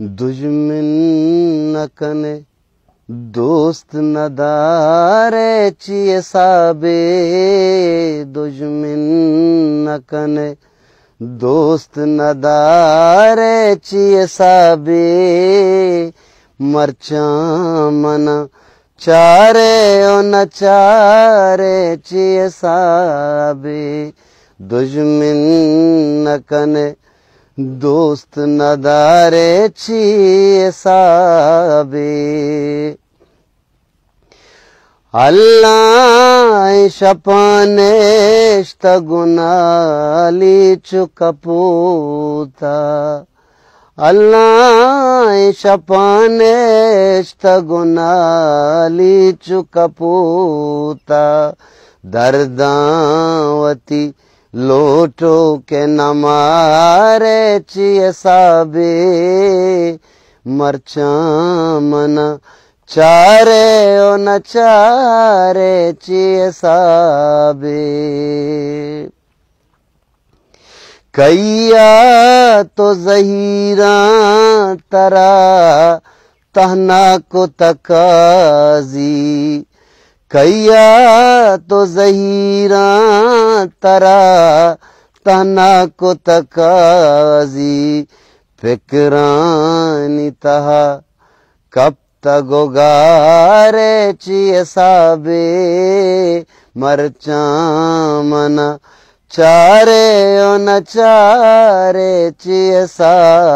दुश्मन न कने दोस्त न दारे चिए साबे दुश्मन न कने दोस्त न दारे चिए साबे मरचा मना चारे ओ न चारे चिए साबे दुश्मन न कने दोस्त नदारे छिए साबे अल्लाह शपानेश तगुनाली चुकपूता अल्लाह शपानेश तगुनाली चुकपूता दर्दावती लोटो के नमारे चिए साबे मना चारे ओ न चारे चिए साबे कैया तो जहीरा तरा तहना को तकाजी कैया तो जहीरा तरा त न कुत किकर त कप गोगारे चीअ साबि मरचा मन चारे उन चारे चीअ साबि